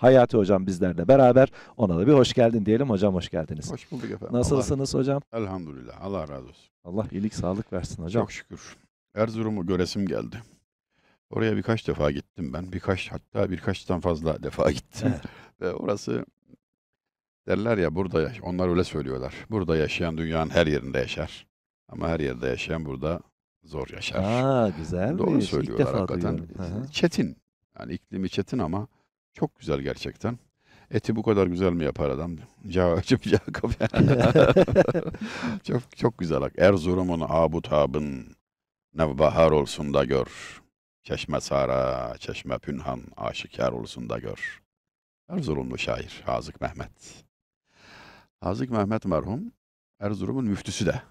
Hayati Hocam bizlerle beraber. Ona da bir hoş geldin diyelim. Hocam hoş geldiniz. Hoş bulduk efendim. Nasılsınız Allah, hocam? Elhamdülillah. Allah razı olsun. Allah iyilik sağlık versin hocam. Çok şükür. Erzurum'u göresim geldi. Oraya birkaç defa gittim ben. Birkaç hatta birkaçtan fazla defa gittim. Ve orası derler ya burada onlar öyle söylüyorlar. Burada yaşayan dünyanın her yerinde yaşar. Ama her yerde yaşayan burada zor yaşar. Aa güzel. Doğru söylüyorlar İlk defa hakikaten. Duyuyorum. Çetin. Yani iklimi çetin ama çok güzel gerçekten. Eti bu kadar güzel mi yapar adam? Cevap Yakup. çok çok güzel. Erzurum'un abutabın nevbahar olsun da gör. Çeşme sara, çeşme pünhan, aşikar olsun da gör. Erzurumlu şair Hazık Mehmet. Hazık Mehmet merhum Erzurum'un müftüsü de.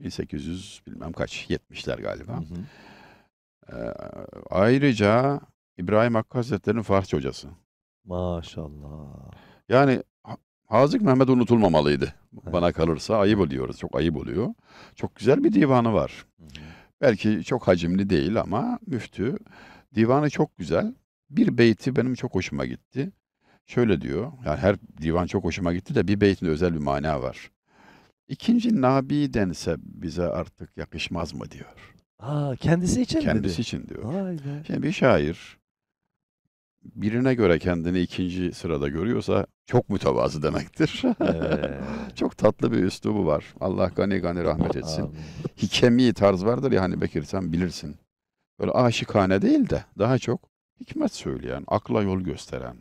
1800 bilmem kaç 70'ler galiba. Hı hı. Ee, ayrıca İbrahim Hakkı Hazretleri'nin Farsça hocası. Maşallah. Yani Hazık Mehmet unutulmamalıydı. Bana kalırsa ayıp oluyoruz. Çok ayıp oluyor. Çok güzel bir divanı var. Belki çok hacimli değil ama müftü. Divanı çok güzel. Bir beyti benim çok hoşuma gitti. Şöyle diyor. Yani her divan çok hoşuma gitti de bir beytinde özel bir mana var. İkinci nabi dense bize artık yakışmaz mı diyor. Aa, kendisi için Kendisi dedi? için diyor. Vay be. Şimdi bir şair birine göre kendini ikinci sırada görüyorsa çok mütevazı demektir. Evet. çok tatlı bir üslubu var. Allah gani gani rahmet etsin. Amin. Hikemi tarz vardır ya hani Bekir sen bilirsin. Böyle aşikane değil de daha çok hikmet söyleyen, akla yol gösteren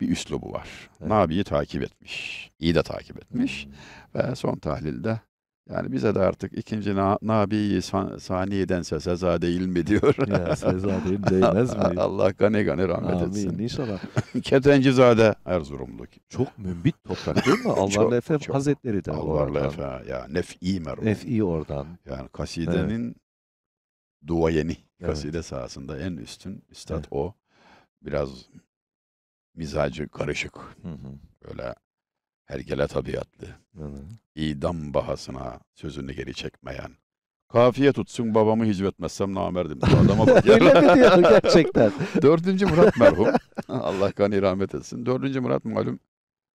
bir üslubu var. Evet. Nabi'yi takip etmiş. iyi de takip etmiş. Evet. Hmm. Ve son tahlilde yani bize de artık ikinci na Nabi'yi san saniyedense Sezade ilmi diyor. ya Sezade ilmi değmez mi? Allah gani gani rahmet Amin, etsin. Amin inşallah. Ketencizade Erzurumlu. Çok mümbit toprak değil mi? Alvarlı Efe Hazretleri de Alvarlı Efe ya nef'i merhum. Nef'i oradan. Yani kasidenin evet. duayeni. Kaside evet. sahasında en üstün üstad evet. o. Biraz mizacı karışık. Hı hı. Böyle Ergele tabiatlı. Hı hı. İdam bahasına sözünü geri çekmeyen. Kafiye tutsun babamı hicvetmezsem namerdim. Bu adama bak Öyle diyor gerçekten? Dördüncü Murat merhum. Allah kanı rahmet etsin. Dördüncü Murat malum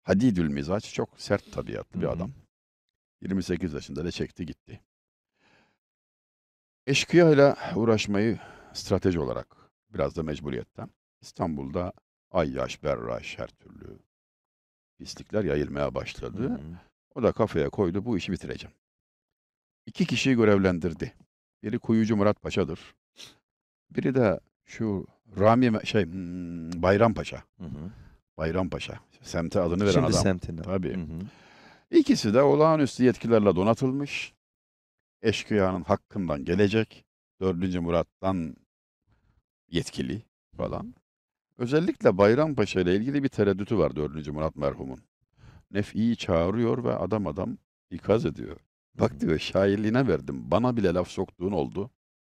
hadidül mizaç. Çok sert tabiatlı bir adam. 28 yaşında da çekti gitti. Eşkıya ile uğraşmayı strateji olarak biraz da mecburiyetten. İstanbul'da ayyaş, berraş, her türlü pislikler yayılmaya başladı. Hı hı. O da kafaya koydu bu işi bitireceğim. İki kişiyi görevlendirdi. Biri Kuyucu Murat Paşa'dır. Biri de şu Rami şey hmm, Bayram Paşa. Hı hı. Bayrampaşa. Semte adını veren Şimdi adam. Semtine. Tabii. Hı hı. İkisi de olağanüstü yetkilerle donatılmış. Eşkıyanın hakkından gelecek. Dördüncü Murat'tan yetkili falan. Özellikle Bayrampaşa ile ilgili bir tereddütü var 4. Murat merhumun. Nef'i çağırıyor ve adam adam ikaz ediyor. Bak diyor şairliğine verdim. Bana bile laf soktuğun oldu.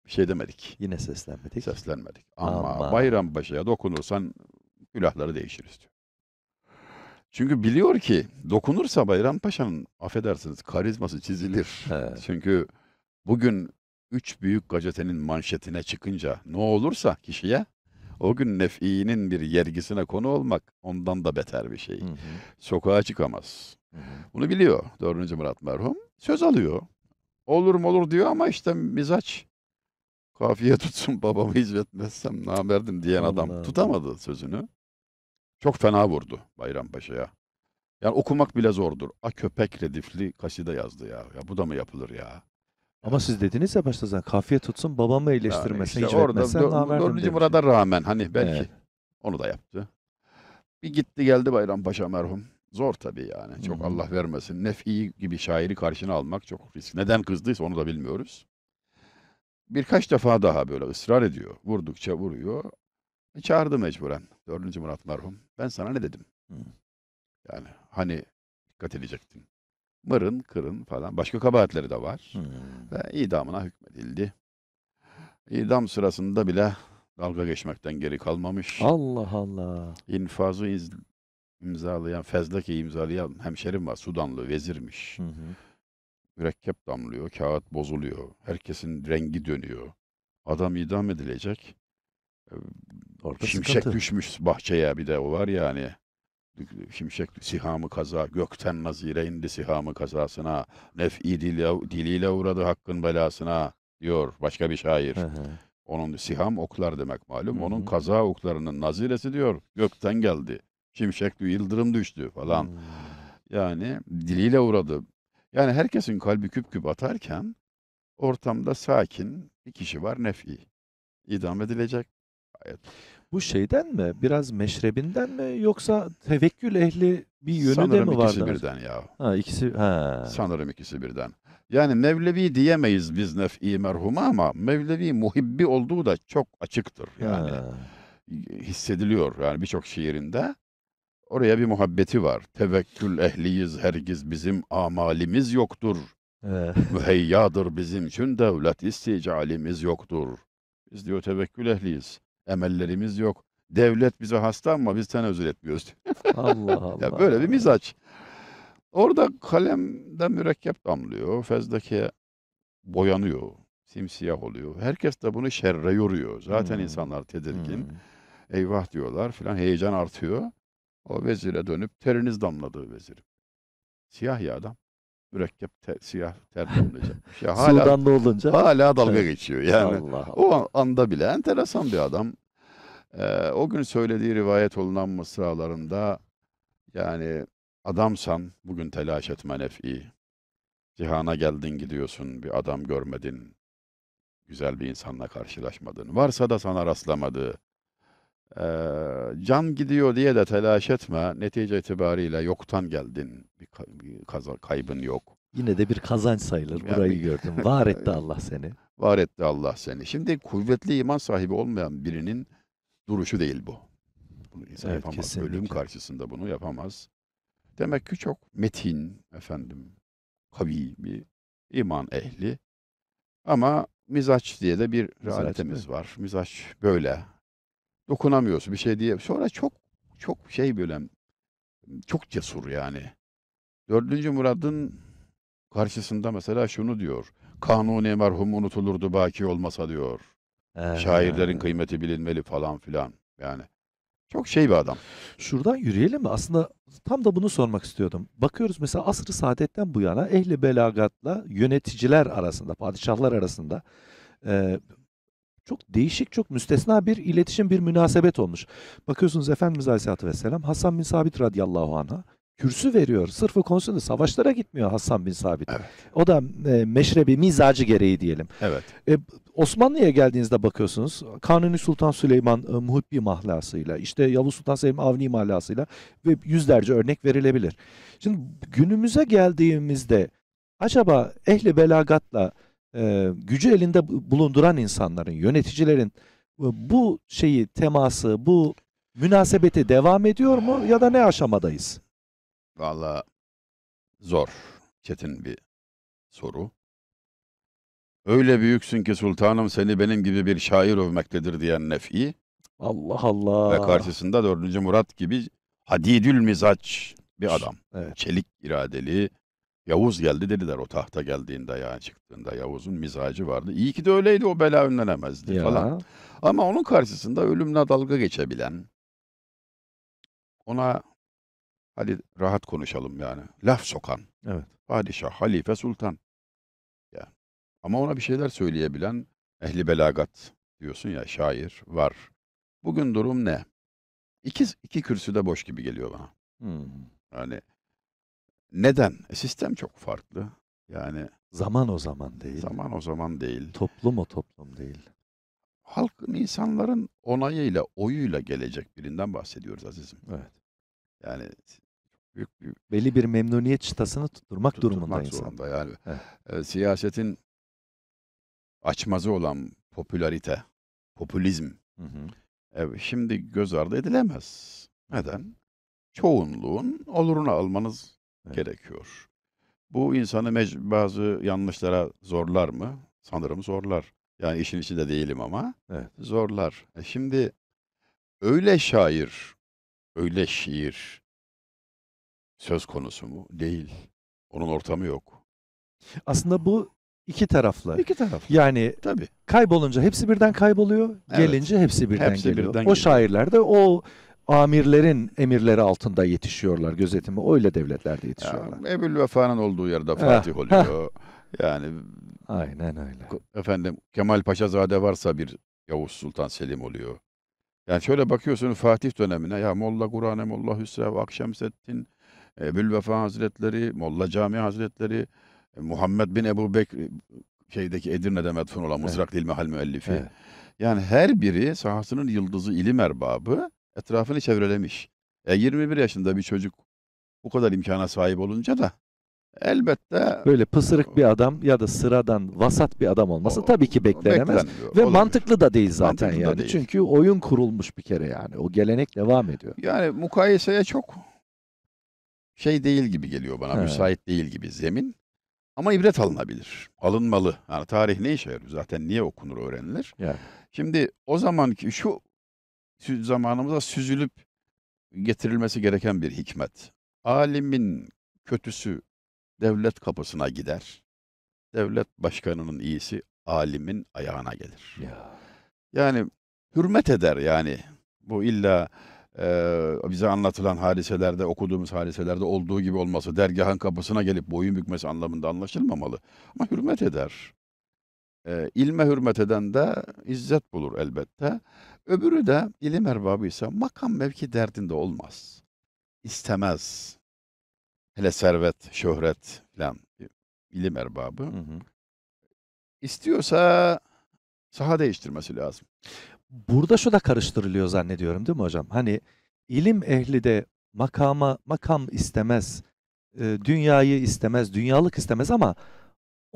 Bir şey demedik. Yine seslenmedik. Seslenmedik. Ama, Ama. Bayrampaşa'ya dokunursan külahları değişiriz diyor. Çünkü biliyor ki dokunursa Bayrampaşa'nın affedersiniz karizması çizilir. He. Çünkü bugün üç büyük gazetenin manşetine çıkınca ne olursa kişiye o gün nef'inin bir yergisine konu olmak ondan da beter bir şey. Hı hı. Sokağa çıkamaz. Hı hı. Bunu biliyor 4. Murat merhum. Söz alıyor. Olur mu olur diyor ama işte mizaç kafiye tutsun babamı hizmetmezsem ne haberdim diyen Allah adam tutamadı sözünü. Çok fena vurdu Bayrampaşa'ya. Yani okumak bile zordur. A köpek redifli kaside yazdı ya. Ya bu da mı yapılır ya? Ama siz dediniz ya başta zaten kafiye tutsun babamı iyileştirmesin. yani işte orada, Dördüncü Murad'a rağmen hani belki evet. onu da yaptı. Bir gitti geldi bayram Bayrampaşa merhum. Zor tabii yani. Çok Hı-hı. Allah vermesin. Nefi gibi şairi karşına almak çok risk. Neden kızdıysa onu da bilmiyoruz. Birkaç defa daha böyle ısrar ediyor. Vurdukça vuruyor. E, çağırdı mecburen. Dördüncü Murat merhum. Ben sana ne dedim? Hı. Yani hani dikkat edecektin mırın, kırın falan başka kabahatleri de var. Hmm. Ve idamına hükmedildi. İdam sırasında bile dalga geçmekten geri kalmamış. Allah Allah. İnfazı iz, imzalayan, fezleke imzalayan hemşerim var. Sudanlı vezirmiş. Hı hı. Mürekkep damlıyor, kağıt bozuluyor. Herkesin rengi dönüyor. Adam idam edilecek. Orada Şimşek sıkıntı. düşmüş bahçeye bir de o var yani şimşek sihamı kaza, gökten nazire indi sihamı kazasına, nef'i diliyle, diliyle uğradı hakkın belasına diyor başka bir şair. Onun siham oklar demek malum. Onun kaza oklarının naziresi diyor. Gökten geldi. Şimşek yıldırım düştü falan. Hı. Hmm. Yani diliyle uğradı. Yani herkesin kalbi küp küp atarken ortamda sakin bir kişi var nefi. İdam edilecek. Gayet. Bu şeyden mi? Biraz meşrebinden mi? Yoksa tevekkül ehli bir yönü Sanırım de mi var? ikisi birden ya. Ha, ikisi, ha. Sanırım ikisi birden. Yani Mevlevi diyemeyiz biz nef'i merhuma ama Mevlevi muhibbi olduğu da çok açıktır. Yani ha. hissediliyor yani birçok şiirinde. Oraya bir muhabbeti var. Tevekkül ehliyiz hergiz bizim amalimiz yoktur. Evet. Müheyyadır bizim için devlet isticalimiz yoktur. Biz diyor tevekkül ehliyiz emellerimiz yok. Devlet bize hasta ama biz sana özür etmiyoruz. Allah Allah. ya böyle bir mizaç. Orada kalemden mürekkep damlıyor. fezdeki boyanıyor. Simsiyah oluyor. Herkes de bunu şerre yoruyor. Zaten hmm. insanlar tedirgin. Hmm. Eyvah diyorlar filan. Heyecan artıyor. O vezire dönüp teriniz damladı vezirim. Siyah ya adam mürekkep te, siyah terlemleyecekmiş. Ya hala, Sudanlı olunca. Hala dalga geçiyor yani. Allah Allah. O anda bile enteresan bir adam. Ee, o gün söylediği rivayet olunan mısralarında yani adamsan bugün telaş etme nef'i. Cihana geldin gidiyorsun bir adam görmedin. Güzel bir insanla karşılaşmadın. Varsa da sana rastlamadı can gidiyor diye de telaş etme. Netice itibariyle yoktan geldin. Bir, bir kaza, kaybın yok. Yine de bir kazanç sayılır. Yani Burayı bir... gördüm. Var etti Allah seni. Var etti Allah seni. Şimdi kuvvetli iman sahibi olmayan birinin duruşu değil bu. Bunu insan evet, yapamaz. Kesinlikle. Ölüm karşısında bunu yapamaz. Demek ki çok metin efendim, kavi bir iman ehli. Ama mizaç diye de bir mizaç var. Mizaç böyle dokunamıyorsun bir şey diye. Sonra çok çok şey böyle çok cesur yani. Dördüncü Murad'ın karşısında mesela şunu diyor. Kanuni merhum unutulurdu baki olmasa diyor. Ee, Şairlerin kıymeti bilinmeli falan filan. Yani çok şey bir adam. Şuradan yürüyelim mi? Aslında tam da bunu sormak istiyordum. Bakıyoruz mesela asr-ı saadetten bu yana ehli belagatla yöneticiler arasında, padişahlar arasında e, çok değişik, çok müstesna bir iletişim, bir münasebet olmuş. Bakıyorsunuz Efendimiz Aleyhisselatü Vesselam Hasan bin Sabit radıyallahu anh'a kürsü veriyor. Sırf konusunda savaşlara gitmiyor Hasan bin Sabit. Evet. O da e, meşrebi mizacı gereği diyelim. Evet. E, Osmanlı'ya geldiğinizde bakıyorsunuz Kanuni Sultan Süleyman e, Muhibbi mahlasıyla, işte Yavuz Sultan Selim Avni mahlasıyla ve yüzlerce örnek verilebilir. Şimdi günümüze geldiğimizde acaba ehli belagatla ee, gücü elinde bulunduran insanların, yöneticilerin e, bu şeyi teması, bu münasebeti devam ediyor mu ya da ne aşamadayız? Valla zor, çetin bir soru. Öyle büyüksün ki sultanım seni benim gibi bir şair övmektedir diyen Nefi. Allah Allah. Ve karşısında 4. Murat gibi hadidül mizaç bir adam. Evet. Çelik iradeli, Yavuz geldi dediler o tahta geldiğinde ya çıktığında Yavuz'un mizacı vardı. İyi ki de öyleydi o bela önlenemezdi ya. falan. Ama onun karşısında ölümle dalga geçebilen ona hadi rahat konuşalım yani laf sokan evet. padişah, halife, sultan. ya Ama ona bir şeyler söyleyebilen ehli belagat diyorsun ya şair var. Bugün durum ne? İki, iki kürsü de boş gibi geliyor bana. Hmm. Yani neden? E, sistem çok farklı. Yani Zaman o zaman değil. zaman o zaman değil. Toplum o toplum değil. Halkın, insanların onayıyla, oyuyla gelecek birinden bahsediyoruz azizim. Evet. Yani büyük bir Belli bir memnuniyet çıtasını tutturmak durumunda tutturmak insan. zorunda yani. Evet. E, siyasetin açmazı olan popülarite, popülizm Hı hı. e, şimdi göz ardı edilemez. Neden? Çoğunluğun olurunu almanız Evet. Gerekiyor. Bu insanı bazı yanlışlara zorlar mı? Sanırım zorlar. Yani işin içinde değilim ama evet. zorlar. E şimdi öyle şair, öyle şiir söz konusu mu? Değil. Onun ortamı yok. Aslında bu iki taraflı. İki taraf. Yani Tabii. kaybolunca hepsi birden kayboluyor, evet. gelince hepsi birden hepsi geliyor. Birden o geliyor. şairler de o amirlerin emirleri altında yetişiyorlar gözetimi. Öyle devletlerde yetişiyorlar. Ya, Ebul Vefa'nın olduğu yerde eh. Fatih oluyor. yani Aynen öyle. Efendim Kemal Paşazade varsa bir Yavuz Sultan Selim oluyor. Yani şöyle bakıyorsun Fatih dönemine ya Molla Kur'an'e Molla Hüsrev, Akşemseddin, Ebul Vefa Hazretleri, Molla Cami Hazretleri, e, Muhammed bin Ebu Bekri e, şeydeki Edirne'de metfun olan Mızrak evet. Dilmihal müellifi. Evet. Yani her biri sahasının yıldızı ilim erbabı Etrafını çevrelemiş. E 21 yaşında bir çocuk bu kadar imkana sahip olunca da elbette böyle pısırık bir adam ya da sıradan vasat bir adam olması o, tabii ki beklenemez ve olabilir. mantıklı da değil zaten mantıklı yani. Değil. Çünkü oyun kurulmuş bir kere yani. O gelenek devam ediyor. Yani mukayeseye çok şey değil gibi geliyor bana. He. Müsait değil gibi zemin. Ama ibret alınabilir. Alınmalı. Yani tarih ne işe yarıyor zaten? Niye okunur, öğrenilir? Yani. Şimdi o zamanki şu zamanımıza süzülüp getirilmesi gereken bir hikmet. Alimin kötüsü devlet kapısına gider. Devlet başkanının iyisi alimin ayağına gelir. Ya. Yani hürmet eder yani. Bu illa e, bize anlatılan hadiselerde, okuduğumuz hadiselerde olduğu gibi olması, dergahın kapısına gelip boyun bükmesi anlamında anlaşılmamalı. Ama hürmet eder. E, ilme hürmet eden de izzet bulur elbette. Öbürü de ilim erbabı ise makam mevki derdinde olmaz. İstemez. Hele servet, şöhret falan ilim erbabı. Hı hı. İstiyorsa saha değiştirmesi lazım. Burada şu da karıştırılıyor zannediyorum değil mi hocam? Hani ilim ehli de makama makam istemez, e, dünyayı istemez, dünyalık istemez ama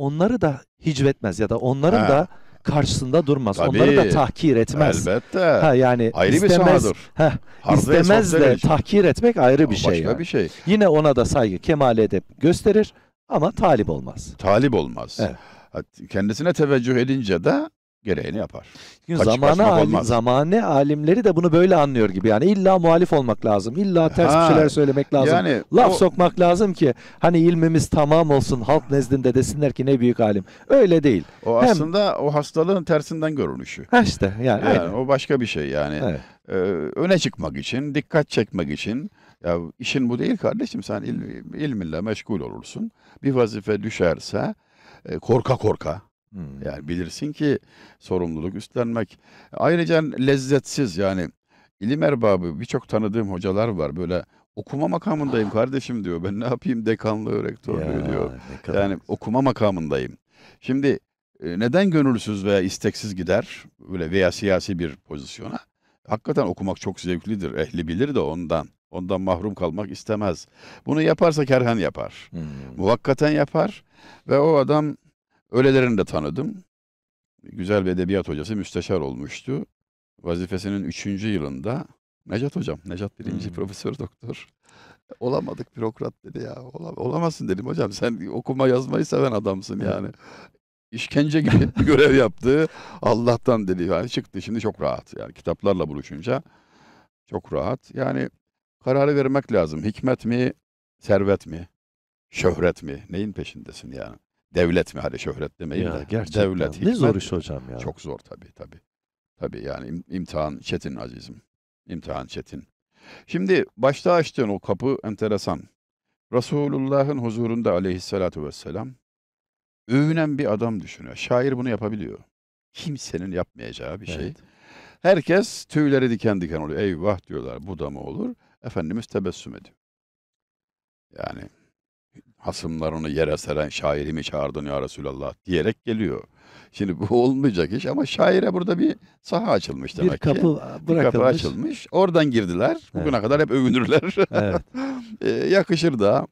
onları da hicvetmez ya da onların He. da karşısında durmaz. Tabii. Onları da tahkir etmez. Elbette. Ha yani ayrı istemez, bir Ha, istemez de tahkir etmek ayrı ama bir şey. Başka yani. bir şey. Yine ona da saygı, kemal edep gösterir ama talip olmaz. Talip olmaz. Evet. Kendisine teveccüh edince de gereğini yapar. Çünkü Kaç, alim, zamanı alimleri de bunu böyle anlıyor gibi. Yani illa muhalif olmak lazım. illa ters ha, bir şeyler söylemek lazım. Yani laf o... sokmak lazım ki hani ilmimiz tamam olsun halk nezdinde desinler ki ne büyük alim. Öyle değil. O Hem, aslında o hastalığın tersinden görünüşü. İşte yani. yani o başka bir şey yani. Evet. Ee, öne çıkmak için, dikkat çekmek için ya işin bu değil kardeşim. Sen il, ilminle meşgul olursun. Bir vazife düşerse e, korka korka Hmm. Yani bilirsin ki sorumluluk üstlenmek. Ayrıca lezzetsiz yani ilim erbabı birçok tanıdığım hocalar var böyle okuma makamındayım ah. kardeşim diyor. Ben ne yapayım dekanlığı, rektörlüğü ya, diyor. Yani okuma makamındayım. Şimdi e, neden gönülsüz veya isteksiz gider böyle veya siyasi bir pozisyona? Hakikaten okumak çok zevklidir. Ehli bilir de ondan. Ondan mahrum kalmak istemez. Bunu yaparsa kerhen yapar. Hmm. Muvakkaten yapar ve o adam Öylelerini de tanıdım. Güzel bir edebiyat hocası müsteşar olmuştu. Vazifesinin üçüncü yılında Necat hocam, Necat birinci hmm. profesör doktor. Olamadık bürokrat dedi ya. Olam olamazsın dedim hocam sen okuma yazmayı seven adamsın yani. İşkence gibi bir görev yaptı. Allah'tan dedi yani çıktı şimdi çok rahat. Yani kitaplarla buluşunca çok rahat. Yani kararı vermek lazım. Hikmet mi, servet mi, şöhret mi? Neyin peşindesin yani? Devlet mi hadi şöhret demeyin ya, de. Gerçekten. Devlet, ne zor iş hocam ya. Çok zor tabii tabii. Tabii yani im, imtihan çetin azizim. İmtihan çetin. Şimdi başta açtığın o kapı enteresan. Resulullah'ın huzurunda aleyhissalatu vesselam övünen bir adam düşünüyor. Şair bunu yapabiliyor. Kimsenin yapmayacağı bir şey. evet. şey. Herkes tüyleri diken diken oluyor. Eyvah diyorlar bu da mı olur? Efendimiz tebessüm ediyor. Yani hasımlarını yere seren şairimi çağırdın ya Resulallah diyerek geliyor. Şimdi bu olmayacak iş ama şaire burada bir saha açılmış demek bir kapı ki. Bırakılmış. Bir kapı açılmış. Oradan girdiler. Bugüne evet. kadar hep övünürler. Evet. e, yakışır da.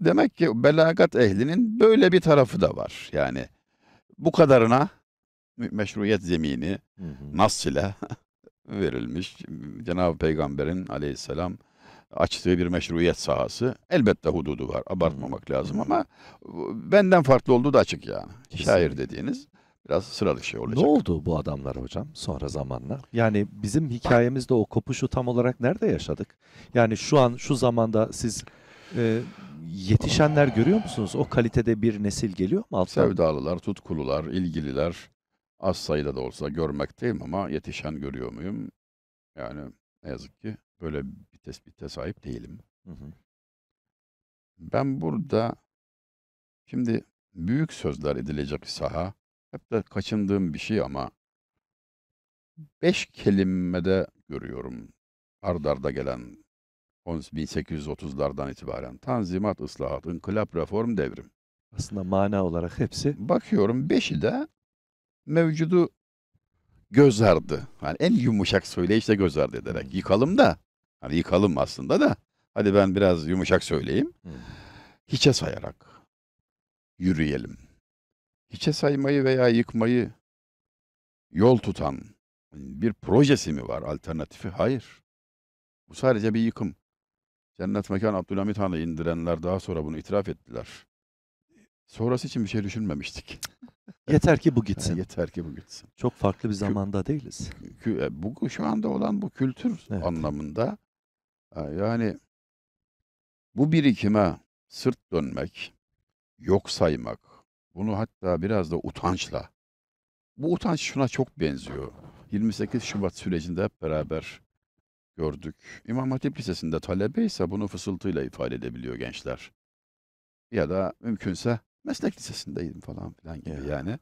Demek ki belagat ehlinin böyle bir tarafı da var. Yani bu kadarına meşruiyet zemini hı hı. nas ile verilmiş. Cenab-ı Peygamber'in aleyhisselam açtığı bir meşruiyet sahası. Elbette hududu var. Abartmamak lazım ama benden farklı olduğu da açık yani. Kesinlikle. Şair dediğiniz biraz sıra dışı şey olacak. Ne oldu bu adamlar hocam sonra zamanla? Yani bizim hikayemizde o kopuşu tam olarak nerede yaşadık? Yani şu an şu zamanda siz e, yetişenler görüyor musunuz? O kalitede bir nesil geliyor mu alttan? Sevdalılar, tutkulular, ilgililer az sayıda da olsa görmekteyim ama yetişen görüyor muyum? Yani ne yazık ki böyle tespite sahip değilim. Hı hı. Ben burada şimdi büyük sözler edilecek saha hep de kaçındığım bir şey ama beş kelimede görüyorum ard arda gelen 1830'lardan itibaren tanzimat, ıslahat, inkılap, reform, devrim. Aslında mana olarak hepsi. Bakıyorum beşi de mevcudu göz ardı. Yani en yumuşak söyleyişle göz ardı ederek. Yıkalım da Hani yıkalım aslında da. Hadi ben biraz yumuşak söyleyeyim. Hı. Hiçe sayarak yürüyelim. Hiçe saymayı veya yıkmayı yol tutan bir projesi mi var alternatifi? Hayır. Bu sadece bir yıkım. Cennet Mekan Abdülhamit Han'ı indirenler daha sonra bunu itiraf ettiler. Sonrası için bir şey düşünmemiştik. yeter ki bu gitsin. Ha, yeter ki bu gitsin. Çok farklı bir zamanda Kü- değiliz. Kü- e, bu şu anda olan bu kültür evet. anlamında yani bu birikime sırt dönmek, yok saymak, bunu hatta biraz da utançla. Bu utanç şuna çok benziyor. 28 Şubat sürecinde hep beraber gördük. İmam Hatip Lisesi'nde talebe ise bunu fısıltıyla ifade edebiliyor gençler. Ya da mümkünse meslek lisesindeydim falan filan gibi yani. yani.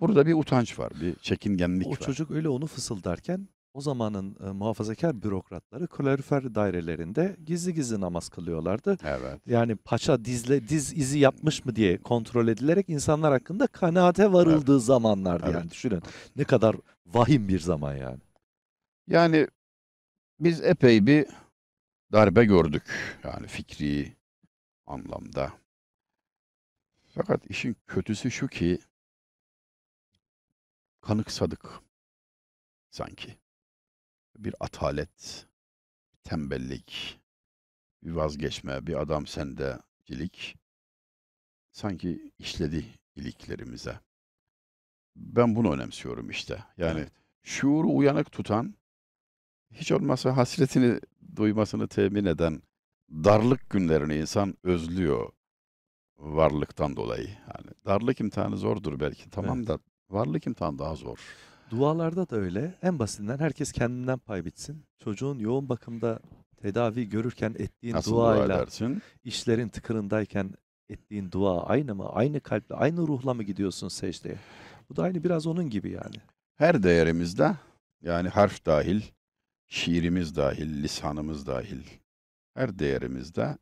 Burada bir utanç var, bir çekingenlik o var. O çocuk öyle onu fısıldarken o zamanın e, muhafazakâr bürokratları kalorifer dairelerinde gizli gizli namaz kılıyorlardı. Evet. Yani paça dizle diz izi yapmış mı diye kontrol edilerek insanlar hakkında kanaate varıldığı Evet. zamanlardı Evet. yani düşünün. Ne kadar vahim bir zaman yani. Yani biz epey bir darbe gördük. Yani fikri anlamda. Fakat işin kötüsü şu ki kanıksadık sanki bir atalet, bir tembellik, bir vazgeçme, bir adam sendecilik sanki işledi iliklerimize. Ben bunu önemsiyorum işte. Yani şuuru uyanık tutan, hiç olmazsa hasretini duymasını temin eden darlık günlerini insan özlüyor varlıktan dolayı. Yani darlık imtihanı zordur belki tamam evet. da varlık imtihanı daha zor. Dualarda da öyle. En basitinden herkes kendinden pay bitsin. Çocuğun yoğun bakımda tedavi görürken ettiğin Nasıl dua duayla edersin? işlerin tıkırındayken ettiğin dua aynı mı? Aynı kalple, aynı ruhla mı gidiyorsun secdeye? Bu da aynı biraz onun gibi yani. Her değerimizde yani harf dahil, şiirimiz dahil, lisanımız dahil her değerimizde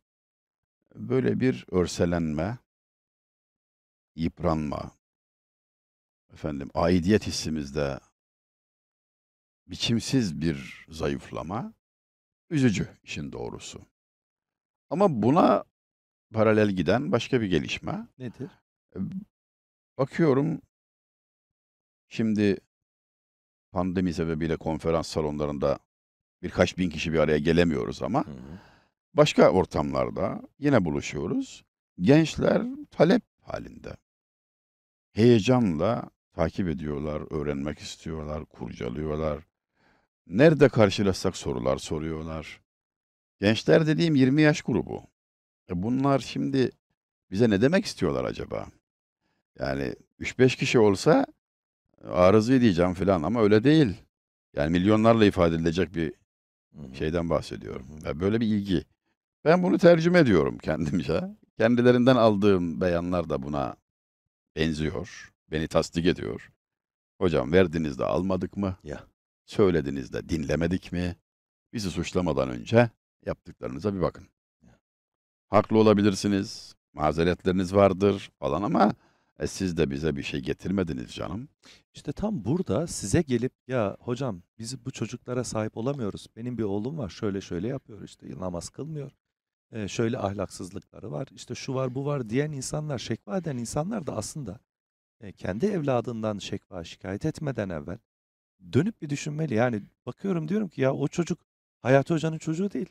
böyle bir örselenme, yıpranma, efendim aidiyet hissimizde biçimsiz bir zayıflama üzücü işin doğrusu. Ama buna paralel giden başka bir gelişme. Nedir? E, bakıyorum şimdi pandemi sebebiyle konferans salonlarında birkaç bin kişi bir araya gelemiyoruz ama başka ortamlarda yine buluşuyoruz. Gençler talep halinde. Heyecanla takip ediyorlar, öğrenmek istiyorlar, kurcalıyorlar. Nerede karşılaşsak sorular soruyorlar. Gençler dediğim 20 yaş grubu. E bunlar şimdi bize ne demek istiyorlar acaba? Yani 3-5 kişi olsa arızayı diyeceğim falan ama öyle değil. Yani milyonlarla ifade edilecek bir şeyden bahsediyorum. Yani böyle bir ilgi. Ben bunu tercüme ediyorum kendimce. Kendilerinden aldığım beyanlar da buna benziyor. Beni tasdik ediyor. Hocam verdiniz de almadık mı? Ya. Söylediniz de dinlemedik mi? Bizi suçlamadan önce yaptıklarınıza bir bakın. Ya. Haklı olabilirsiniz, mazeretleriniz vardır falan ama e, siz de bize bir şey getirmediniz canım. İşte tam burada size gelip ya hocam biz bu çocuklara sahip olamıyoruz. Benim bir oğlum var şöyle şöyle yapıyor işte namaz kılmıyor. Ee, şöyle ahlaksızlıkları var işte şu var bu var diyen insanlar şekva eden insanlar da aslında e, kendi evladından şekva şikayet etmeden evvel dönüp bir düşünmeli. Yani bakıyorum diyorum ki ya o çocuk Hayati Hoca'nın çocuğu değil.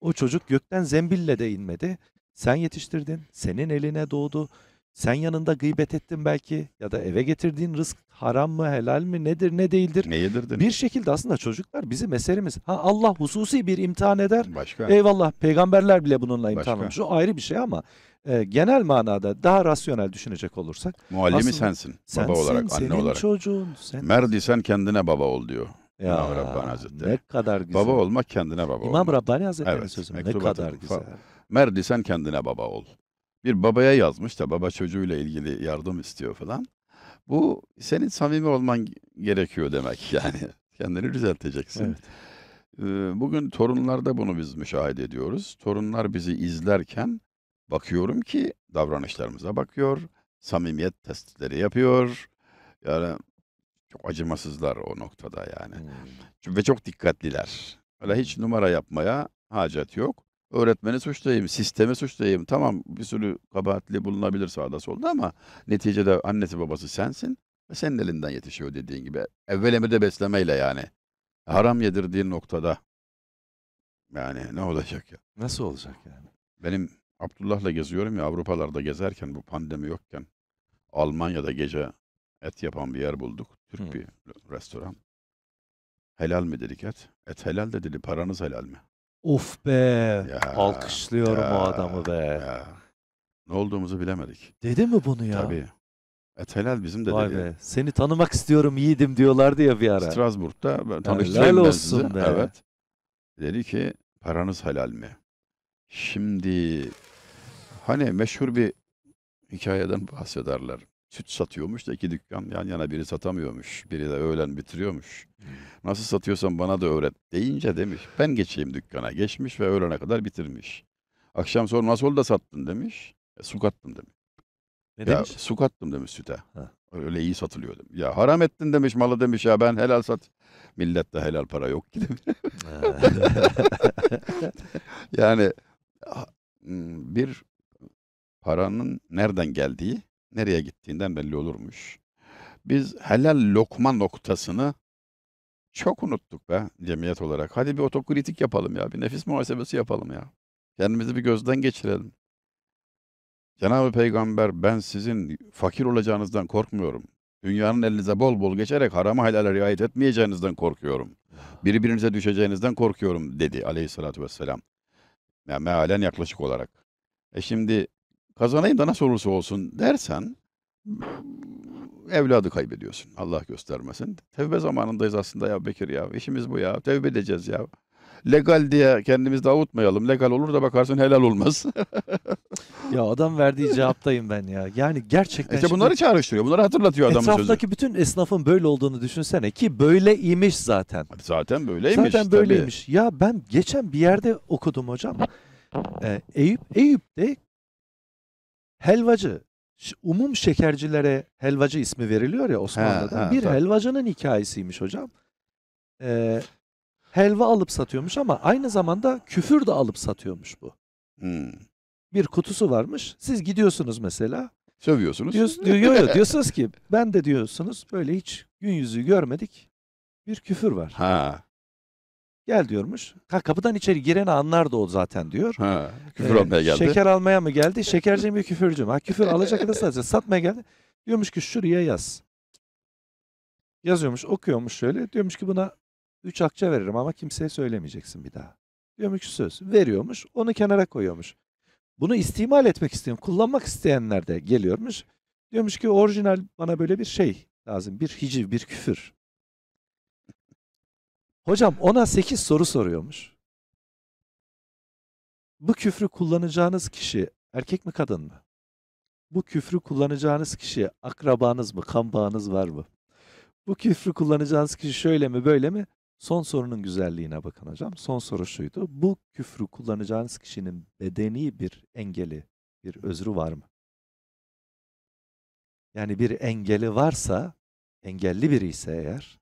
O çocuk gökten zembille de inmedi. Sen yetiştirdin, senin eline doğdu. Sen yanında gıybet ettin belki ya da eve getirdiğin rızk haram mı helal mi nedir ne değildir. Ne yedirdi? Bir şekilde aslında çocuklar bizim eserimiz. Ha Allah hususi bir imtihan eder. Başka. Eyvallah peygamberler bile bununla imtihan Başka. olmuş. O ayrı bir şey ama e, genel manada daha rasyonel düşünecek olursak. Muallimi aslında, sensin baba sensin, olarak, anne senin olarak. çocuğun. Sen... Merdi sen kendine baba ol diyor. Ya, İmam Rabbani Hazretleri. Ne kadar güzel. Baba olmak kendine baba İmam Rabbani Hazretleri'nin evet, sözü ne kadar güzel. Merdi sen kendine baba ol. Bir babaya yazmış da baba çocuğuyla ilgili yardım istiyor falan. Bu senin samimi olman gerekiyor demek yani. Kendini düzelteceksin. Evet. Ee, bugün torunlarda bunu biz müşahede ediyoruz. Torunlar bizi izlerken bakıyorum ki davranışlarımıza bakıyor, samimiyet testleri yapıyor. Yani çok acımasızlar o noktada yani. Hmm. Ve çok dikkatliler. Öyle hiç numara yapmaya hacet yok. Öğretmeni suçlayayım, sistemi suçlayayım. Tamam bir sürü kabahatli bulunabilir sağda solda ama neticede annesi babası sensin. Ve senin elinden yetişiyor dediğin gibi. Evvel emirde beslemeyle yani. Haram yedirdiğin noktada. Yani ne olacak ya? Nasıl olacak yani? Benim Abdullah'la geziyorum ya Avrupalarda gezerken bu pandemi yokken Almanya'da gece et yapan bir yer bulduk. Türk Hı. bir restoran. Helal mi dedik et? Et helal de dedi paranız helal mi? Uf be. Ya, Alkışlıyorum ya, o adamı be. Ya. Ne olduğumuzu bilemedik. Dedi mi bunu ya? Tabii. Et helal bizim de Vay dedi. Be. Seni tanımak istiyorum yiğidim diyorlardı ya bir ara. Strasbourg'da ben tanıştırayım Helal olsun Be. Evet. Dedi ki paranız helal mi? Şimdi hani meşhur bir hikayeden bahsederler. Süt satıyormuş da iki dükkan yan yana biri satamıyormuş. Biri de öğlen bitiriyormuş. Hmm. Nasıl satıyorsan bana da öğret deyince demiş. Ben geçeyim dükkana. Geçmiş ve öğlene kadar bitirmiş. Akşam sonra nasıl oldu da sattın demiş. E, su kattım demiş. Ne ya, demiş? Su kattım demiş süte. Ha. Öyle iyi satılıyor demiş. Ya haram ettin demiş malı demiş ya ben helal sat. Millette helal para yok ki demiş. yani Ah, bir paranın nereden geldiği, nereye gittiğinden belli olurmuş. Biz helal lokma noktasını çok unuttuk be cemiyet olarak. Hadi bir otokritik yapalım ya. Bir nefis muhasebesi yapalım ya. Kendimizi bir gözden geçirelim. Cenab-ı Peygamber ben sizin fakir olacağınızdan korkmuyorum. Dünyanın elinize bol bol geçerek harama helale riayet etmeyeceğinizden korkuyorum. Birbirinize düşeceğinizden korkuyorum dedi aleyhissalatü vesselam. Yani mealen yaklaşık olarak. E şimdi kazanayım da nasıl olursa olsun dersen evladı kaybediyorsun. Allah göstermesin. Tevbe zamanındayız aslında ya Bekir ya. İşimiz bu ya. Tevbe edeceğiz ya legal diye kendimizde avutmayalım. Legal olur da bakarsın helal olmaz. ya adam verdiği cevaptayım ben ya. Yani gerçekten... İşte şimdi... bunları çağrıştırıyor. Bunları hatırlatıyor adamın Etraftaki sözü. Etraftaki bütün esnafın böyle olduğunu düşünsene ki böyle imiş zaten. Zaten böyleymiş. Zaten böyleymiş. Tabii. Ya ben geçen bir yerde okudum hocam. Ee, Eyüp, Eyüp'te helvacı umum şekercilere helvacı ismi veriliyor ya Osmanlı'da. He, he, bir tabii. helvacının hikayesiymiş hocam. Ee, helva alıp satıyormuş ama aynı zamanda küfür de alıp satıyormuş bu. Hmm. Bir kutusu varmış. Siz gidiyorsunuz mesela. Sövüyorsunuz. Diyorsun, diyor, yo, yo, diyorsunuz ki ben de diyorsunuz böyle hiç gün yüzü görmedik bir küfür var. Ha. Gel diyormuş. Ha, kapıdan içeri gireni anlar da o zaten diyor. Ha, küfür ee, almaya geldi. Şeker almaya mı geldi? Şekerci mi küfürcü mü? Ha, küfür alacak da sadece satmaya geldi. Diyormuş ki şuraya yaz. Yazıyormuş okuyormuş şöyle. Diyormuş ki buna 3 akça veririm ama kimseye söylemeyeceksin bir daha. Diyormuş söz. Veriyormuş, onu kenara koyuyormuş. Bunu istimal etmek isteyen, kullanmak isteyenler de geliyormuş. Diyormuş ki orijinal bana böyle bir şey lazım. Bir hiciv, bir küfür. Hocam ona 8 soru soruyormuş. Bu küfrü kullanacağınız kişi erkek mi kadın mı? Bu küfrü kullanacağınız kişi akrabanız mı, kan bağınız var mı? Bu küfrü kullanacağınız kişi şöyle mi, böyle mi? Son sorunun güzelliğine bakın hocam. Son soru şuydu. Bu küfrü kullanacağınız kişinin bedeni bir engeli, bir özrü var mı? Yani bir engeli varsa, engelli biri ise eğer.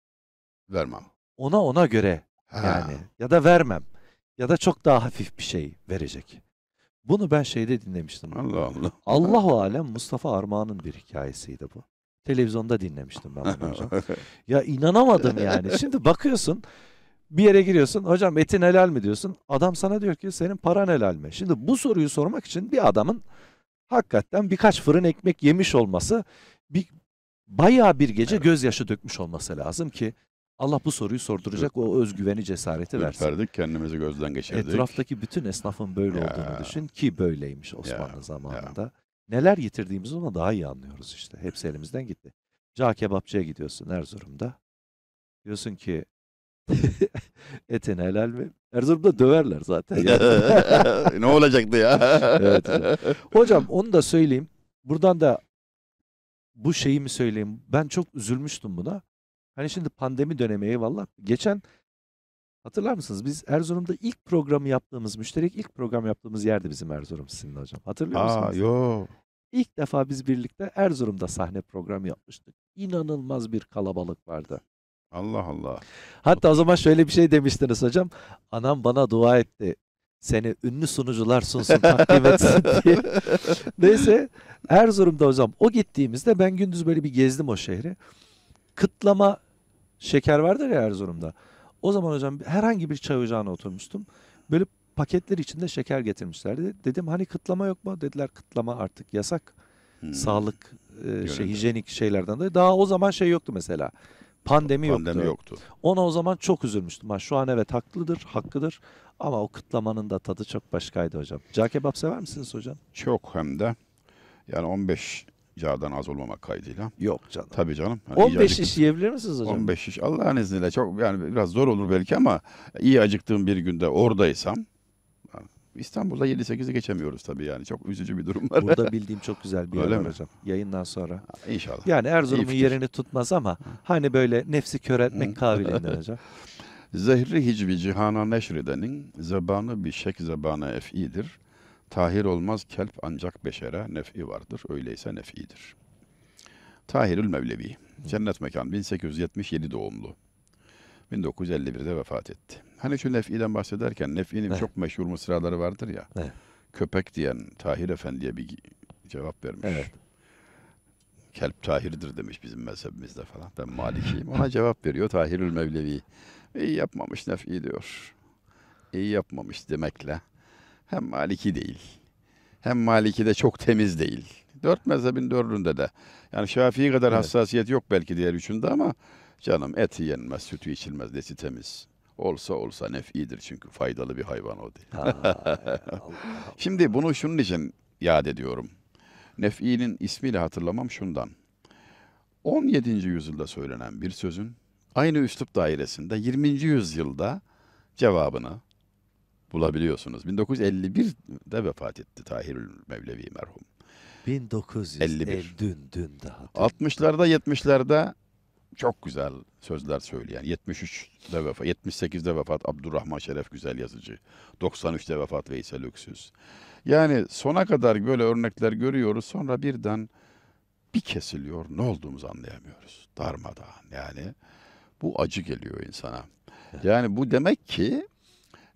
Vermem. Ona ona göre ha. yani ya da vermem ya da çok daha hafif bir şey verecek. Bunu ben şeyde dinlemiştim. Allah Allah. Allah Allahu alem Mustafa Armağan'ın bir hikayesiydi bu. Televizyonda dinlemiştim ben bunu hocam. ya inanamadım yani. Şimdi bakıyorsun bir yere giriyorsun. Hocam etin helal mi diyorsun? Adam sana diyor ki senin paran helal mi? Şimdi bu soruyu sormak için bir adamın hakikaten birkaç fırın ekmek yemiş olması bir bayağı bir gece evet. gözyaşı dökmüş olması lazım ki Allah bu soruyu sorduracak o özgüveni cesareti versin. Ürperdik kendimizi gözden geçirdik. Etraftaki bütün esnafın böyle ya. olduğunu düşün ki böyleymiş Osmanlı ya. zamanında. Ya neler yitirdiğimizi ona daha iyi anlıyoruz işte. Hepsi elimizden gitti. Cağ kebapçıya gidiyorsun Erzurum'da. Diyorsun ki etin helal mi? Erzurum'da döverler zaten. Yani. ne olacaktı ya? evet, evet. Hocam onu da söyleyeyim. Buradan da bu şeyi mi söyleyeyim? Ben çok üzülmüştüm buna. Hani şimdi pandemi dönemi eyvallah. Geçen Hatırlar mısınız? Biz Erzurum'da ilk programı yaptığımız, müşterek ilk program yaptığımız yerde bizim Erzurum sizinle hocam. Hatırlıyor Aa, musunuz? yok. İlk defa biz birlikte Erzurum'da sahne programı yapmıştık. İnanılmaz bir kalabalık vardı. Allah Allah. Hatta o zaman şöyle bir şey demiştiniz hocam. Anam bana dua etti. Seni ünlü sunucular sunsun takdim etsin diye. Neyse Erzurum'da hocam o gittiğimizde ben gündüz böyle bir gezdim o şehri. Kıtlama şeker vardır ya Erzurum'da. O zaman hocam herhangi bir çay ocağına oturmuştum. Böyle paketler içinde şeker getirmişlerdi. Dedim hani kıtlama yok mu? Dediler kıtlama artık yasak. Hmm. Sağlık e, şey hijyenik şeylerden dolayı daha o zaman şey yoktu mesela. Pandemi, Pandemi yoktu. yoktu. Ona o zaman çok üzülmüştüm. Ha, şu an evet haklıdır, hakkıdır. Ama o kıtlamanın da tadı çok başkaydı hocam. Cağ kebap sever misiniz hocam? Çok hem de. Yani 15 yağdan az olmamak kaydıyla. Yok canım. Tabii canım. Yani 15 acıktım. şiş yiyebilir misiniz hocam? 15 şiş Allah'ın izniyle çok yani biraz zor olur belki ama iyi acıktığım bir günde oradaysam İstanbul'da 7-8'i geçemiyoruz tabii yani. Çok üzücü bir durum var. Burada bildiğim çok güzel bir Öyle yer mi? hocam. Yayından sonra. İnşallah. Yani Erzurum'un yerini tutmaz ama hani böyle nefsi kör etmek kabiliğinden hocam. Zehri hicvi cihana neşredenin zebanı bir şek zebanı efidir. Tahir olmaz kelp ancak beşere nefi vardır. Öyleyse nefidir. Tahirül Mevlevi. Cennet mekan 1877 doğumlu. 1951'de vefat etti. Hani şu Nef'i'den bahsederken Nef'i'nin çok meşhur mısraları vardır ya. Evet. Köpek diyen Tahir Efendi'ye bir cevap vermiş. Evet. Kelp Tahir'dir demiş bizim mezhebimizde falan. Ben Malikiyim. Ona cevap veriyor Tahirül Mevlevi. İyi yapmamış Nef'i diyor. İyi yapmamış demekle hem Maliki değil. Hem Maliki de çok temiz değil. Dört mezhebin dördünde de. Yani Şafii kadar evet. hassasiyet yok belki diğer üçünde ama canım eti yenmez, sütü içilmez, desi temiz. Olsa olsa nefidir çünkü faydalı bir hayvan o değil. Şimdi bunu şunun için yad ediyorum. Nef'inin ismiyle hatırlamam şundan. 17. yüzyılda söylenen bir sözün aynı üslup dairesinde 20. yüzyılda cevabını bulabiliyorsunuz. 1951'de vefat etti Tahirül Mevlevi merhum. 1951. Dün dün daha. Dün. 60'larda 70'lerde çok güzel sözler söyleyen. 73'de vefat, 78'de vefat Abdurrahman Şeref Güzel Yazıcı. 93'te vefat Veysel Öksüz. Yani sona kadar böyle örnekler görüyoruz. Sonra birden bir kesiliyor. Ne olduğumuzu anlayamıyoruz. Darmadağın yani. Bu acı geliyor insana. Yani bu demek ki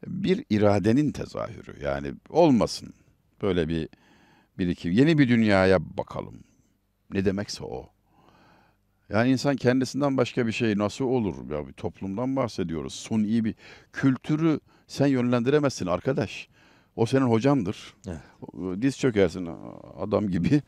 bir iradenin tezahürü. Yani olmasın böyle bir bir iki yeni bir dünyaya bakalım. Ne demekse o. Yani insan kendisinden başka bir şey nasıl olur? Ya bir toplumdan bahsediyoruz. sun iyi bir kültürü sen yönlendiremezsin arkadaş. O senin hocandır. Evet. Diz çökersin adam gibi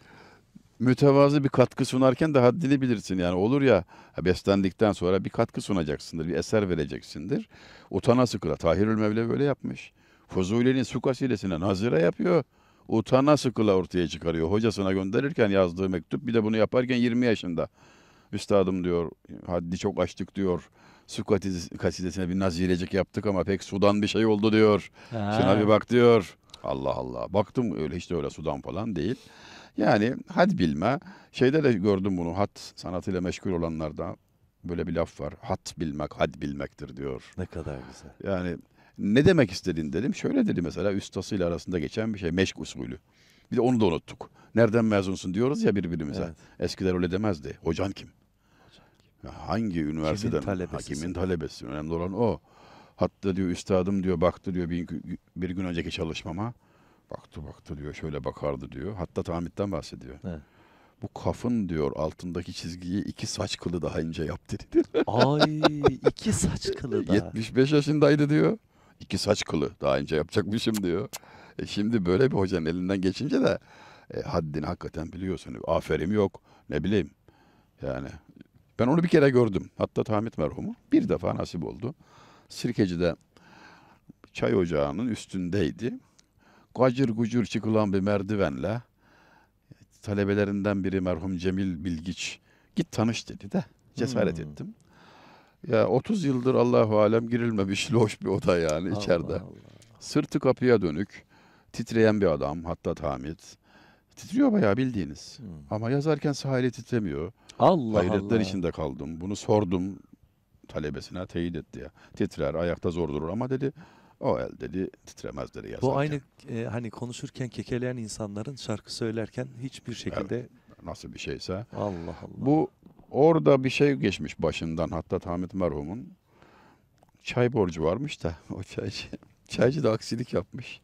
mütevazı bir katkı sunarken de haddini bilirsin. Yani olur ya beslendikten sonra bir katkı sunacaksındır, bir eser vereceksindir. Utana sıkıla. Tahirül Mevle böyle yapmış. Fuzuli'nin su kasidesine nazire yapıyor. Utana sıkıla ortaya çıkarıyor. Hocasına gönderirken yazdığı mektup bir de bunu yaparken 20 yaşında. Üstadım diyor haddi çok açtık diyor. Su kasidesine bir nazirecik yaptık ama pek sudan bir şey oldu diyor. Ha. Şuna bir bak diyor. Allah Allah. Baktım öyle hiç de öyle sudan falan değil. Yani had bilme. Şeyde de gördüm bunu hat sanatıyla meşgul olanlarda böyle bir laf var. Hat bilmek, had bilmektir diyor. Ne kadar güzel. Yani ne demek istedin dedim. Şöyle dedi mesela üstasıyla arasında geçen bir şey. Meşk usulü. Bir de onu da unuttuk. Nereden mezunsun diyoruz ya birbirimize. Evet. Eskiler öyle demezdi. Hocan kim? Hocan kim? hangi üniversiteden? Kimin talebesi? Hakimin talebesi. Önemli olan o. Hatta diyor üstadım diyor baktı diyor bir, bir gün önceki çalışmama. Baktı baktı diyor şöyle bakardı diyor. Hatta Hamit'ten bahsediyor. Evet. Bu kafın diyor altındaki çizgiyi iki saç kılı daha ince yaptı dedi. Ay iki saç kılı daha. 75 yaşındaydı diyor. İki saç kılı daha ince yapacakmışım diyor. E şimdi böyle bir hocanın elinden geçince de e, haddini hakikaten biliyorsun. Aferim yok ne bileyim. Yani ben onu bir kere gördüm. Hatta Hamit merhumu bir defa nasip oldu. Sirkeci'de çay ocağının üstündeydi gacır gucur çıkılan bir merdivenle talebelerinden biri merhum Cemil Bilgiç git tanış dedi de cesaret hmm. ettim. Ya 30 yıldır Allahu alem girilmemiş loş bir oda yani içeride. Allah. Sırtı kapıya dönük, titreyen bir adam hatta Hamit. Titriyor bayağı bildiğiniz. Hmm. Ama yazarken sahile titremiyor. Allah Hayretler Allah. içinde kaldım. Bunu sordum talebesine teyit etti ya. Titrer, ayakta zor durur ama dedi o el dedi titremez dedi yazarken. Bu aynı e, hani konuşurken kekeleyen insanların şarkı söylerken hiçbir şekilde evet, nasıl bir şeyse. Allah Allah. Bu orada bir şey geçmiş başından hatta Hamit merhumun çay borcu varmış da o çaycı. Çaycı da aksilik yapmış.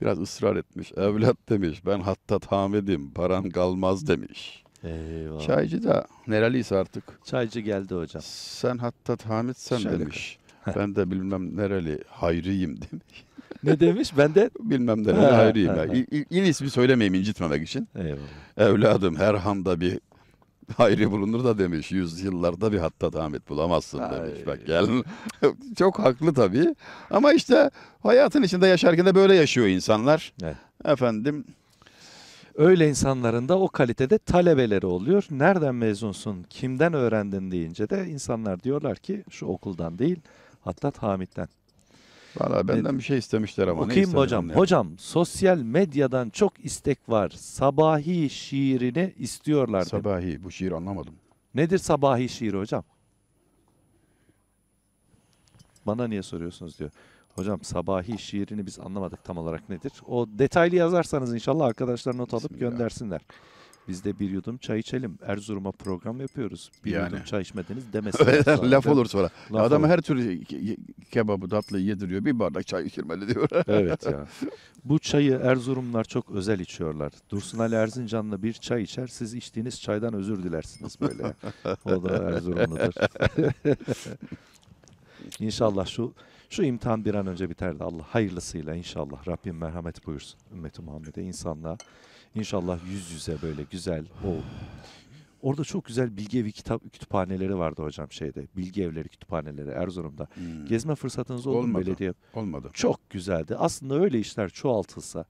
Biraz ısrar etmiş. Evlat demiş ben hatta Hamid'im paran kalmaz demiş. Eyvallah. Çaycı da nereliyse artık. Çaycı geldi hocam. Sen hatta Hamit sen Şöyle demiş ben de bilmem nereli hayriyim demiş. ne demiş? Ben de bilmem nereli hayriyim. Yani. ismi söylemeyeyim incitmemek için. Eyvallah. Evladım her handa bir hayri bulunur da demiş. Yüzyıllarda bir hatta Ahmet bulamazsın demiş. Ay. Bak gelin Çok haklı tabii. Ama işte hayatın içinde yaşarken de böyle yaşıyor insanlar. Evet. Efendim öyle insanların da o kalitede talebeleri oluyor. Nereden mezunsun, kimden öğrendin deyince de insanlar diyorlar ki şu okuldan değil Hattat Hamit'ten. Valla benden bir şey istemişler ama. Okuyayım mı hocam? Ya. Hocam sosyal medyadan çok istek var. Sabahi şiirini istiyorlar. Sabahi bu şiir anlamadım. Nedir sabahi şiir hocam? Bana niye soruyorsunuz diyor. Hocam sabahi şiirini biz anlamadık tam olarak nedir. O detaylı yazarsanız inşallah arkadaşlar not alıp Bismillah. göndersinler. Biz de bir yudum çay içelim. Erzurum'a program yapıyoruz. Bir yani. yudum çay içmediniz demesin. Laf olur sonra. Laf Adam olur. her türlü kebabı tatlıyı yediriyor. Bir bardak çay içirmeli diyor. evet ya. Bu çayı Erzurumlar çok özel içiyorlar. Dursun Ali Erzincanlı bir çay içer. Siz içtiğiniz çaydan özür dilersiniz böyle. o da Erzurumludur. İnşallah şu şu imtihan bir an önce biter de Allah hayırlısıyla inşallah Rabbim merhamet buyursun ümmeti Muhammed'e insanlığa. İnşallah yüz yüze böyle güzel o. Orada çok güzel bilgevi kitap kütüphaneleri vardı hocam şeyde. Bilgi evleri kütüphaneleri Erzurum'da. Hmm. Gezme fırsatınız oldu mu belediye? Olmadı. Çok güzeldi. Aslında öyle işler çoğaltılsa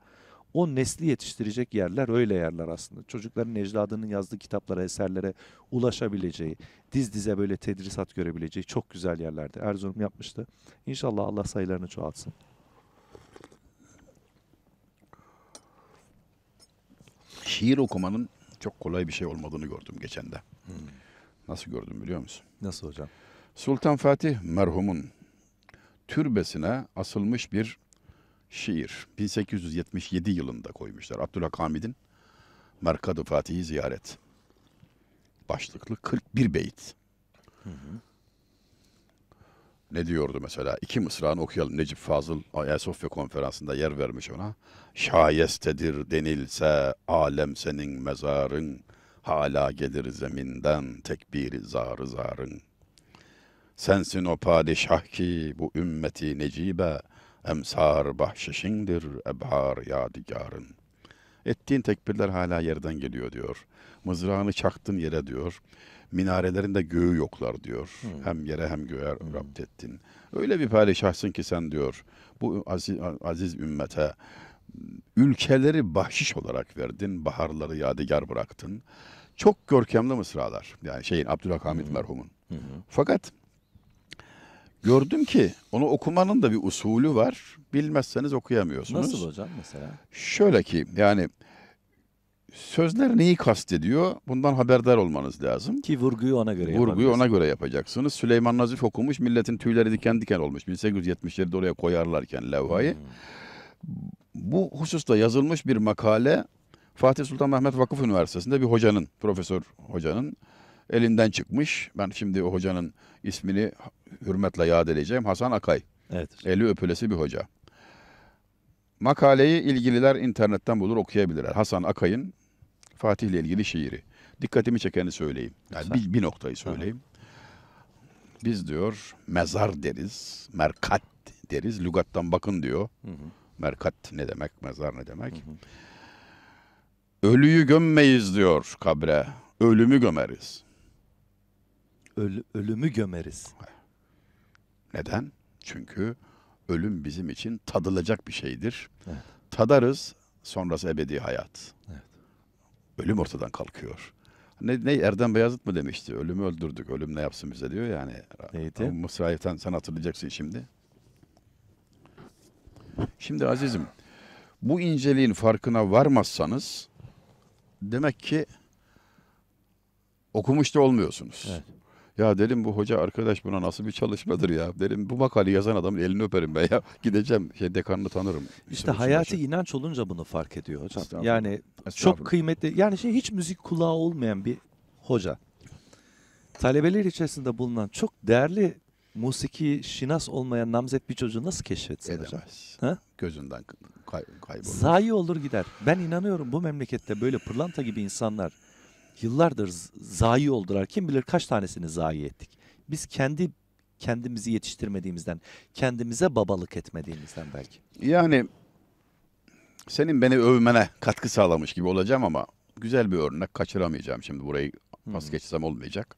o nesli yetiştirecek yerler öyle yerler aslında. Çocukların ecdadının yazdığı kitaplara, eserlere ulaşabileceği, diz dize böyle tedrisat görebileceği çok güzel yerlerdi. Erzurum yapmıştı. İnşallah Allah sayılarını çoğaltsın. şiir okumanın çok kolay bir şey olmadığını gördüm geçen de. Hmm. Nasıl gördüm biliyor musun? Nasıl hocam? Sultan Fatih merhumun türbesine asılmış bir şiir. 1877 yılında koymuşlar. Abdülhak Hamid'in Merkad-ı Fatih'i ziyaret. Başlıklı 41 beyit. Hı hı ne diyordu mesela? İki mısranı okuyalım. Necip Fazıl Ayasofya konferansında yer vermiş ona. Şayestedir denilse alem senin mezarın, hala gelir zeminden tekbiri zarı zarın. Sensin o padişah ki bu ümmeti necibe, emsar bahşişindir ebhar yadigarın. Ettiğin tekbirler hala yerden geliyor diyor. Mızrağını çaktın yere diyor minarelerin de göğü yoklar diyor. Hmm. Hem yere hem göğe hmm. rapt ettin. Öyle bir padişahsın ki sen diyor bu aziz, aziz ümmete ülkeleri bahşiş olarak verdin, baharları yadigar bıraktın. Çok görkemli mısralar. Yani şeyin Abdülhamid hmm. merhumun. Hmm. Fakat gördüm ki onu okumanın da bir usulü var. Bilmezseniz okuyamıyorsunuz. Nasıl hocam mesela? Şöyle ki yani Sözler neyi kastediyor? Bundan haberdar olmanız lazım. Ki vurguyu ona göre Vurguyu ona göre yapacaksınız. Süleyman Nazif okumuş, milletin tüyleri diken diken olmuş. 1877'de oraya koyarlarken levhayı. Hmm. Bu hususta yazılmış bir makale Fatih Sultan Mehmet Vakıf Üniversitesi'nde bir hocanın, profesör hocanın elinden çıkmış. Ben şimdi o hocanın ismini hürmetle yad edeceğim. Hasan Akay. Evet. Eli öpülesi bir hoca. Makaleyi ilgililer internetten bulur okuyabilirler. Hasan Akay'ın Fatih ile ilgili şiiri. Dikkatimi çekeni söyleyeyim. Yani bir, bir noktayı söyleyeyim. Hı-hı. Biz diyor mezar deriz, merkat deriz. Lugattan bakın diyor. Hı-hı. Merkat ne demek, mezar ne demek. Hı-hı. Ölüyü gömmeyiz diyor kabre. Ölümü gömeriz. Öl- ölümü gömeriz. Neden? Çünkü ölüm bizim için tadılacak bir şeydir. Evet. Tadarız sonrası ebedi hayat. Evet ölüm ortadan kalkıyor. Ne, ne Erdem Beyazıt mı demişti? Ölümü öldürdük, ölüm ne yapsın bize diyor yani. Neydi? Musa sen, sen hatırlayacaksın şimdi. Şimdi azizim, bu inceliğin farkına varmazsanız demek ki okumuş da olmuyorsunuz. Evet. Ya dedim bu hoca arkadaş buna nasıl bir çalışmadır ya. Dedim bu makaleyi yazan adamın elini öperim ben ya. Gideceğim şey dekanını tanırım. İşte hayatı şey. inanç olunca bunu fark ediyor hocam. Estağfurullah. Yani Estağfurullah. çok kıymetli yani şey hiç müzik kulağı olmayan bir hoca. Talebeler içerisinde bulunan çok değerli musiki şinas olmayan namzet bir çocuğu nasıl keşfetsin Edemez. hocam? Ha? Gözünden kay kaybolur. Zayi olur gider. Ben inanıyorum bu memlekette böyle pırlanta gibi insanlar yıllardır zayi oldular. Kim bilir kaç tanesini zayi ettik. Biz kendi kendimizi yetiştirmediğimizden, kendimize babalık etmediğimizden belki. Yani senin beni övmene katkı sağlamış gibi olacağım ama güzel bir örnek kaçıramayacağım şimdi burayı pas geçsem olmayacak.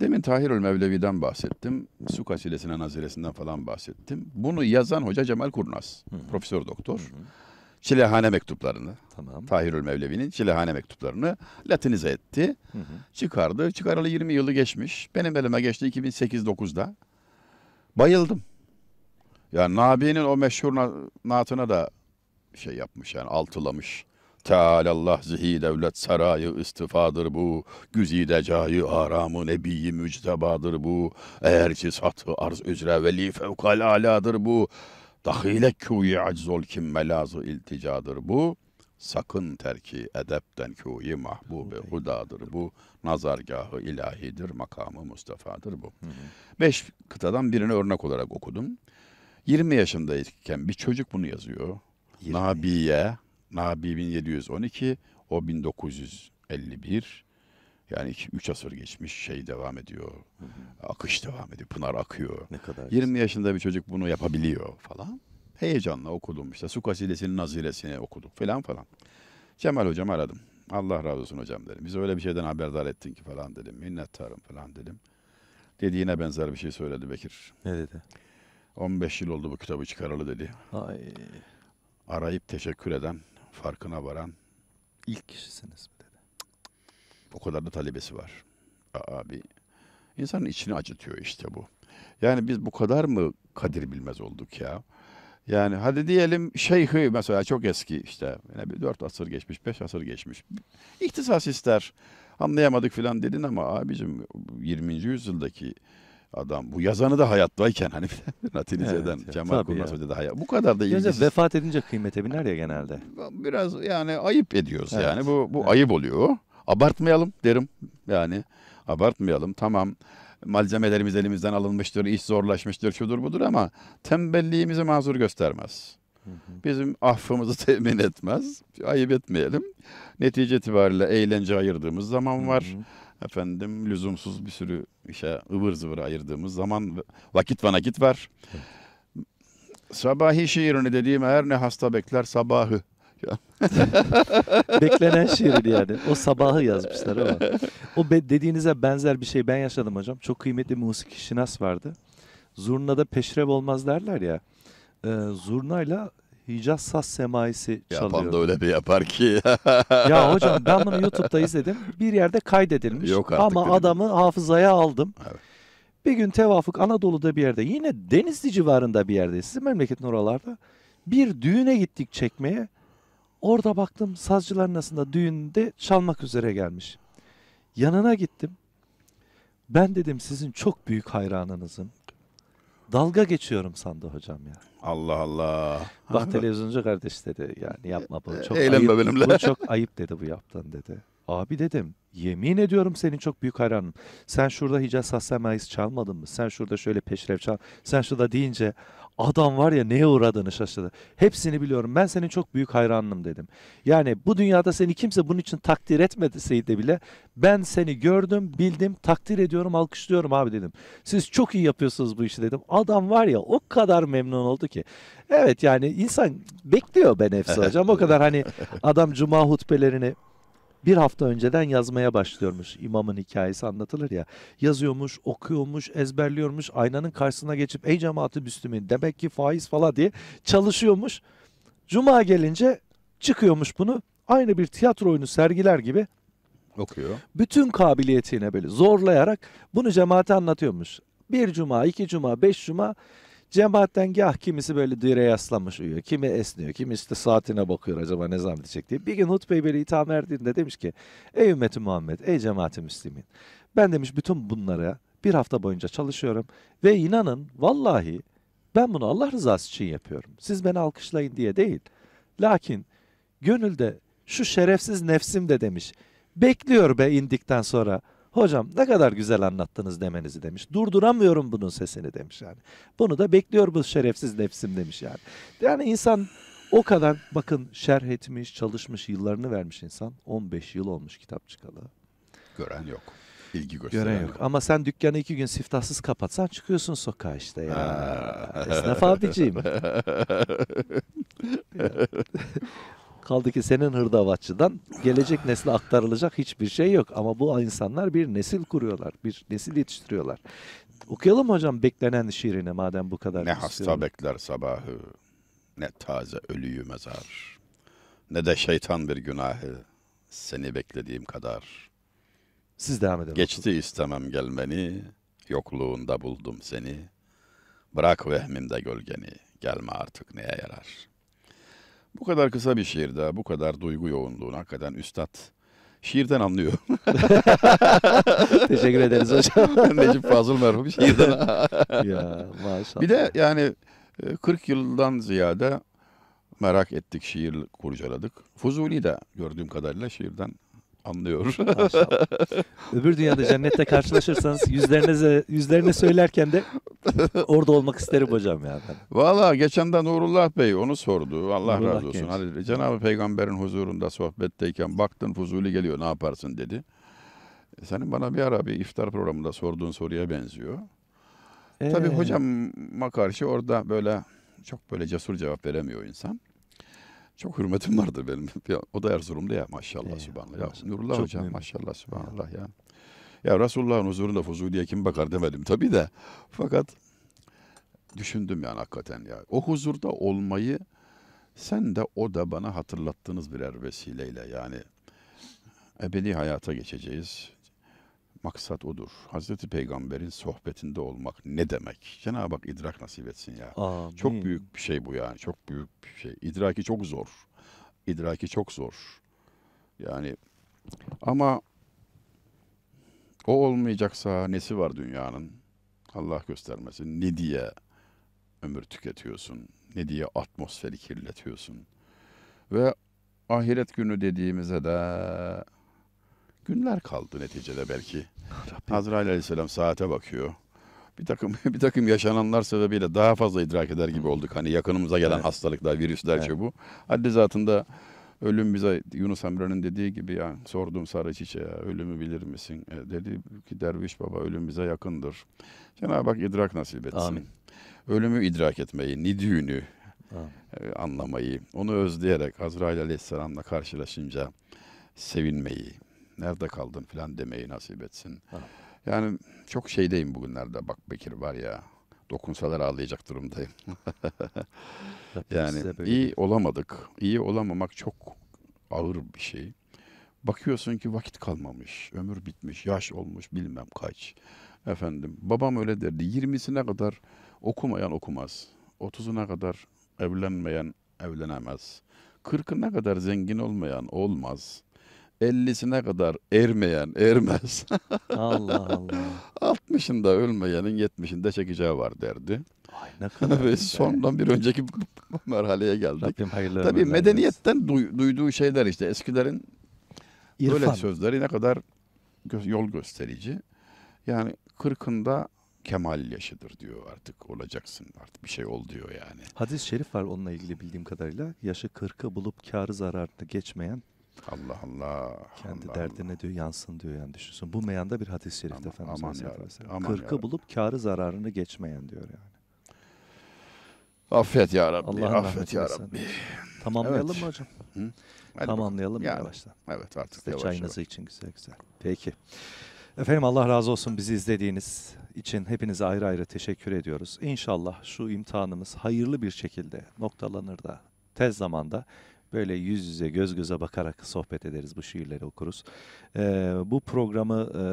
Demin Tahirül Mevlevi'den bahsettim. Su kasidesinden naziresinden falan bahsettim. Bunu yazan hoca Cemal Kurnaz, Hı-hı. profesör doktor. Hı-hı. Çilehane mektuplarını, tamam. Tahirül Mevlevi'nin Çilehane mektuplarını Latinize etti. Hı hı. Çıkardı. Çıkaralı 20 yılı geçmiş. Benim elime geçti 2008-9'da. Bayıldım. Yani Nabi'nin o meşhur naatına da şey yapmış yani altılamış. Teâlallah zihi devlet sarayı istifadır bu. Güzide cayı aramı nebiyi müctebadır bu. Eğer ki satı arz üzre veli fevkal aladır bu. Dahile kuyu aczol kim melazı ilticadır bu. Sakın terki edepten kuyu mahbubi hudadır bu. Nazargahı ilahidir, makamı Mustafa'dır bu. Hı hı. Beş kıtadan birini örnek olarak okudum. 20 yaşındayken bir çocuk bunu yazıyor. 20. Nabiye, Nabi 1712, o 1951. Yani 3 asır geçmiş şey devam ediyor. Hı hı. Akış devam ediyor. Pınar akıyor. Ne kadar 20 güzel. yaşında bir çocuk bunu yapabiliyor falan. Heyecanla okudum işte. Su kasidesinin nazilesini okuduk falan falan. Cemal hocam aradım. Allah razı olsun hocam dedim. Bizi öyle bir şeyden haberdar ettin ki falan dedim. Minnettarım falan dedim. Dediğine benzer bir şey söyledi Bekir. Ne dedi? 15 yıl oldu bu kitabı çıkaralı dedi. Ay. Arayıp teşekkür eden, farkına varan ilk kişisiniz. O kadar da talebesi var. Abi insanın içini acıtıyor işte bu. Yani biz bu kadar mı kadir bilmez olduk ya? Yani hadi diyelim şeyhi mesela çok eski işte. Yani bir dört asır geçmiş, beş asır geçmiş. İhtisas ister. Anlayamadık filan dedin ama abicim 20. yüzyıldaki adam bu yazanı da hayattayken hani natilize eden ya, Cemal Kurnaz Hoca da hayat. Bu kadar da ilgisiz. vefat edince kıymete biner ya genelde. Biraz yani ayıp ediyoruz evet. yani. Bu bu evet. ayıp oluyor. Abartmayalım derim yani abartmayalım tamam malzemelerimiz elimizden alınmıştır, iş zorlaşmıştır, şudur budur ama tembelliğimizi mazur göstermez. Bizim affımızı temin etmez. Ayıp etmeyelim. Netice itibariyle eğlence ayırdığımız zaman var. Efendim lüzumsuz bir sürü işe ıvır zıvır ayırdığımız zaman vakit ve nakit var. Hı. Sabahi şiirini dediğim her ne hasta bekler sabahı ya. Beklenen şiirdi yani. O sabahı yazmışlar ama. O be, dediğinize benzer bir şey ben yaşadım hocam. Çok kıymetli musiki şinas vardı. Zurnada peşrev olmaz derler ya. E, zurnayla Hicaz Saz Semaisi çalıyor. Yapan da öyle bir yapar ki. ya hocam ben bunu YouTube'da izledim. Bir yerde kaydedilmiş. Yok artık ama dedim. adamı hafızaya aldım. Evet. Bir gün tevafuk Anadolu'da bir yerde yine Denizli civarında bir yerde sizin memleketin oralarda bir düğüne gittik çekmeye. Orada baktım sazcıların aslında düğünde çalmak üzere gelmiş. Yanına gittim. Ben dedim sizin çok büyük hayranınızım. Dalga geçiyorum sandı hocam ya. Allah Allah. Bak televizyoncu kardeş dedi yani yapma bu çok Eğlenme ayıp. benimle. Bu çok ayıp dedi bu yaptığın dedi. Abi dedim yemin ediyorum senin çok büyük hayranın. Sen şurada Hicaz Hassan çalmadın mı? Sen şurada şöyle peşrev çal. Sen şurada deyince Adam var ya neye uğradığını şaşırdı. Hepsini biliyorum ben senin çok büyük hayranınım dedim. Yani bu dünyada seni kimse bunun için takdir etmeseydi bile ben seni gördüm bildim takdir ediyorum alkışlıyorum abi dedim. Siz çok iyi yapıyorsunuz bu işi dedim. Adam var ya o kadar memnun oldu ki. Evet yani insan bekliyor ben hepsi hocam o kadar hani adam cuma hutbelerini bir hafta önceden yazmaya başlıyormuş. İmamın hikayesi anlatılır ya. Yazıyormuş, okuyormuş, ezberliyormuş. Aynanın karşısına geçip ey cemaati müslümin demek ki faiz falan diye çalışıyormuş. Cuma gelince çıkıyormuş bunu. Aynı bir tiyatro oyunu sergiler gibi okuyor. Bütün kabiliyetine böyle zorlayarak bunu cemaate anlatıyormuş. Bir cuma, iki cuma, beş cuma Cemaatten gah kimisi böyle direğe yaslamış uyuyor. Kimi esniyor. Kimi işte saatine bakıyor acaba ne zaman diyecek diye. Bir gün hutbeyi böyle itham verdiğinde demiş ki ey ümmeti Muhammed ey cemaati Müslümin. Ben demiş bütün bunlara bir hafta boyunca çalışıyorum ve inanın vallahi ben bunu Allah rızası için yapıyorum. Siz beni alkışlayın diye değil. Lakin gönülde şu şerefsiz nefsim de demiş. Bekliyor be indikten sonra. Hocam ne kadar güzel anlattınız demenizi demiş. Durduramıyorum bunun sesini demiş yani. Bunu da bekliyor bu şerefsiz nefsim demiş yani. Yani insan o kadar bakın şerh etmiş, çalışmış, yıllarını vermiş insan. 15 yıl olmuş kitap çıkalı. Gören yok. İlgi gösteren Gören yok. Ama sen dükkanı iki gün siftahsız kapatsan çıkıyorsun sokağa işte ya. Esnaf abiciğim. Kaldı ki senin hırdavatçıdan gelecek nesle aktarılacak hiçbir şey yok. Ama bu insanlar bir nesil kuruyorlar, bir nesil yetiştiriyorlar. Okuyalım hocam beklenen şiirini madem bu kadar. Ne istiyorum. hasta bekler sabahı, ne taze ölüyü mezar, ne de şeytan bir günahı seni beklediğim kadar. Siz devam edin. Geçti bakalım. istemem gelmeni, yokluğunda buldum seni. Bırak vehmimde gölgeni, gelme artık neye yarar.'' Bu kadar kısa bir şiirde bu kadar duygu yoğunluğuna hakikaten üstad şiirden anlıyor. Teşekkür ederiz hocam. Necip Fazıl merhum şiirden. ya maşallah. Bir de yani 40 e, yıldan ziyade merak ettik, şiir kurcaladık. Fuzuli de gördüğüm kadarıyla şiirden anlıyor. Maşallah. Öbür dünyada cennette karşılaşırsanız yüzlerinize yüzlerine söylerken de orada olmak isterim hocam ya ben. Valla geçen de Nurullah Bey onu sordu. Allah Nurullah razı olsun. Hani Cenab-ı Peygamber'in huzurunda sohbetteyken baktın Fuzuli geliyor ne yaparsın dedi. E, senin bana bir ara bir iftar programında sorduğun soruya benziyor. Ee... Tabii hocama karşı orada böyle çok böyle cesur cevap veremiyor insan. Çok hürmetim vardı benim. Ya, o da Erzurumlu ya maşallah ee, subhanallah. Ya, Nurullah Hocam mühim. maşallah subhanallah ya. ya. Ya Resulullah'ın huzurunda Fuzuli'ye kim bakar demedim tabii de. Fakat düşündüm yani hakikaten ya. O huzurda olmayı sen de o da bana hatırlattığınız birer vesileyle yani ebedi hayata geçeceğiz. Maksat odur. Hazreti Peygamber'in sohbetinde olmak ne demek? Cenab-ı Hak idrak nasip etsin ya. Amin. Çok büyük bir şey bu yani. Çok büyük bir şey. İdraki çok zor. İdraki çok zor. Yani ama o olmayacaksa nesi var dünyanın? Allah göstermesin. Ne diye ömür tüketiyorsun? Ne diye atmosferi kirletiyorsun? Ve ahiret günü dediğimize de Günler kaldı neticede belki. Ah, Azrail aleyhisselam saate bakıyor. Bir takım bir takım yaşananlar sebebiyle daha fazla idrak eder gibi olduk. Hani yakınımıza gelen evet. hastalıklar, virüsler evet. bu Haddi zatında ölüm bize Yunus Emre'nin dediği gibi yani sorduğum sarı çiçeğe ölümü bilir misin? E, dedi ki derviş baba ölüm bize yakındır. Cenab-ı Hak idrak nasip etsin. Amin. Ölümü idrak etmeyi, nidüğünü e, anlamayı, onu özleyerek Azrail Aleyhisselam'la karşılaşınca sevinmeyi, nerede kaldın filan demeyi nasip etsin. Ha. Yani çok şeydeyim bugünlerde. Bak Bekir var ya dokunsalar ağlayacak durumdayım. yani iyi olamadık. İyi olamamak çok ağır bir şey. Bakıyorsun ki vakit kalmamış, ömür bitmiş, yaş olmuş bilmem kaç. Efendim babam öyle derdi. 20'sine kadar okumayan okumaz. 30'una kadar evlenmeyen evlenemez. 40'ına kadar zengin olmayan olmaz. 50'sine kadar ermeyen ermez. Allah Allah. 60'ında ölmeyenin 70'inde çekeceği var derdi. Ay ne kadar Ve sondan bir önceki merhaleye geldik. Rabbim Tabii medeniyetten duyduğu şeyler işte eskilerin İrfan. böyle sözleri ne kadar yol gösterici. Yani 40'ında kemal yaşıdır diyor artık olacaksın artık bir şey ol diyor yani. Hadis-i şerif var onunla ilgili bildiğim kadarıyla. Yaşı kırkı bulup karı zararını geçmeyen Allah Allah. Kendi Allah derdine Allah. diyor yansın diyor yani düşünsün. Bu meyanda bir hadis-i şerifte aman, Efendimiz aman Aleyhisselatü Vesselam. Kırkı bulup karı zararını geçmeyen diyor yani. Affet ya Rabbi. Allah affet ya Rabbi. Tamamlayalım evet. mı hocam? Hı? Hadi Tamamlayalım yani, yavaştan. Evet artık Siz de yavaş çayınızı yavaş. için güzel güzel. Peki. Efendim Allah razı olsun bizi izlediğiniz için hepinize ayrı ayrı teşekkür ediyoruz. İnşallah şu imtihanımız hayırlı bir şekilde noktalanır da tez zamanda Böyle yüz yüze göz göze bakarak sohbet ederiz bu şiirleri okuruz. E, bu programı e,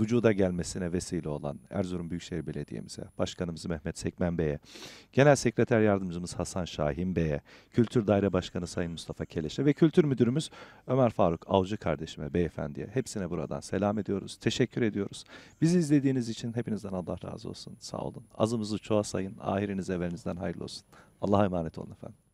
vücuda gelmesine vesile olan Erzurum Büyükşehir Belediye'mize, Başkanımız Mehmet Sekmen Bey'e, Genel Sekreter Yardımcımız Hasan Şahin Bey'e, Kültür Daire Başkanı Sayın Mustafa Keleş'e ve Kültür Müdürümüz Ömer Faruk Avcı kardeşime, beyefendiye hepsine buradan selam ediyoruz, teşekkür ediyoruz. Bizi izlediğiniz için hepinizden Allah razı olsun, sağ olun. Azımızı çoğa sayın, ahiriniz evinizden hayırlı olsun. Allah'a emanet olun efendim.